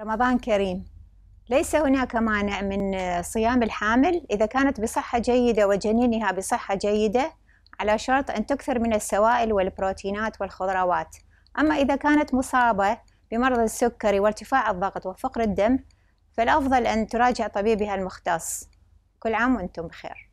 رمضان كريم ليس هناك مانع من صيام الحامل إذا كانت بصحة جيدة وجنينها بصحة جيدة على شرط أن تكثر من السوائل والبروتينات والخضروات أما إذا كانت مصابة بمرض السكري وارتفاع الضغط وفقر الدم فالأفضل أن تراجع طبيبها المختص كل عام وأنتم بخير